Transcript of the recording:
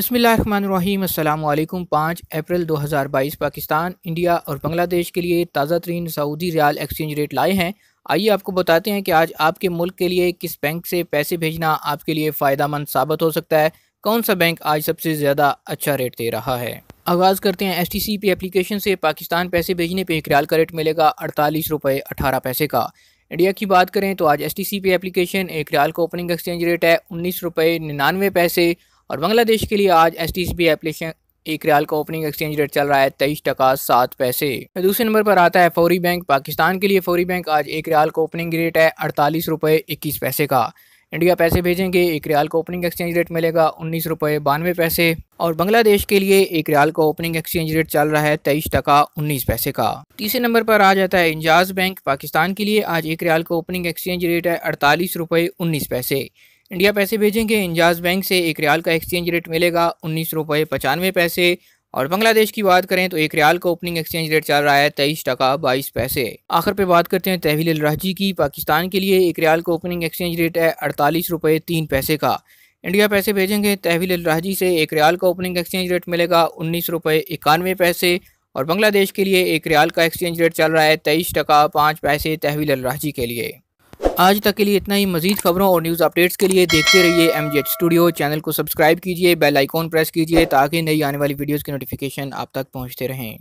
बसमीम् पाँच अप्रैल 2022 पाकिस्तान इंडिया और बांग्लादेश के लिए ताज़ा तरीन सऊदी रियाल एक्सचेंज रेट लाए हैं आइए आपको बताते हैं कि आज आपके मुल्क के लिए किस बैंक से पैसे भेजना आपके लिए फ़ायदा मंद साबित हो सकता है कौन सा बैंक आज सबसे ज़्यादा अच्छा रेट दे रहा है आगाज़ करते हैं S T C P application से पाकिस्तान पैसे भेजने पर एक रियाल का रेट मिलेगा अड़तालीस रुपये अठारह पैसे का इंडिया की बात करें तो आज S T C P application एक रियाल का ओपनिंग एक्सचेंज रेट है उन्नीस रुपये निन्यानवे पैसे और बांग्लादेश के लिए आज एस टी सी एप्लीकेशन एक रियाल का ओपनिंग एक्सचेंज रेट चल रहा है तेईस टका सात पैसे दूसरे नंबर पर आता है फौरी बैंक पाकिस्तान के लिए फौरी बैंक आज एक रियाल का ओपनिंग रेट है अड़तालीस रुपये इक्कीस पैसे का इंडिया पैसे भेजेंगे एक रियाल का ओपनिंग एक्सचेंज रेट मिलेगा उन्नीस रुपये बानवे पैसे और बांग्लादेश के लिए एक रियाल का ओपनिंग एक्सचेंज रेट चल रहा है तेईस टका उन्नीस पैसे का तीसरे नंबर पर आ जाता है इंजाज बैंक पाकिस्तान के लिए आज एक रियाल का ओपनिंग एक्सचेंज रेट है अड़तालीस रुपये उन्नीस पैसे इंडिया पैसे भेजेंगे इंजाज बैंक से एक रियाल का एक्सचेंज रेट मिलेगा उन्नीस रुपये पचानवे पैसे और बांग्लादेश की बात करें तो एक रियाल का ओपनिंग एक्सचेंज रेट चल रहा है तेईस टका बाईस पैसे आखिर पे बात करते हैं तहवील राहजी की पाकिस्तान के लिए एक रियाल का ओपनिंग एक्सचेंज रेट है अड़तालीस रुपये तीन पैसे का इंडिया पैसे भेजेंगे तहवील राहजी से एक रियाल का ओपनिंग एक्सचेंज रेट मिलेगा उन्नीस रुपये इक्यानवे पैसे और बांग्लादेश के लिए एक रियाल का एक्सचेंज रेट चल रहा है तेईस टका पाँच पैसे तहवील राहजी के लिए आज तक के लिए इतना ही मजीद खबरों और न्यूज़ अपडेट्स के लिए देखते रहिए एम स्टूडियो चैनल को सब्सक्राइब कीजिए बेल आइकॉन प्रेस कीजिए ताकि नई आने वाली वीडियोज़ की नोटिफिकेशन आप तक पहुँचते रहें